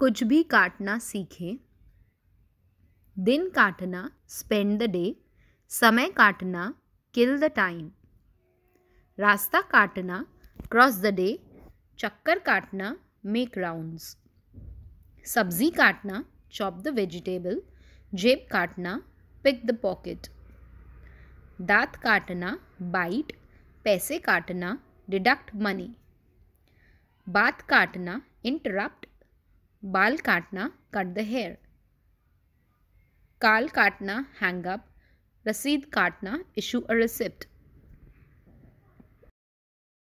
कुछ भी काटना सीखे दिन काटना स्पेंड द डे समय काटना किल द टाइम रास्ता काटना क्रॉस द डे चक्कर काटना मेक राउंड्स सब्जी काटना चॉप द वेजिटेबल जेब काटना पिक द पॉकेट दांत काटना बाइट पैसे काटना डिडक्ट मनी बात काटना इंटरप्ट बाल काटना कट द हेयर काल काटना हैंग अप रसीद काटना इशू अ रिसिप्ट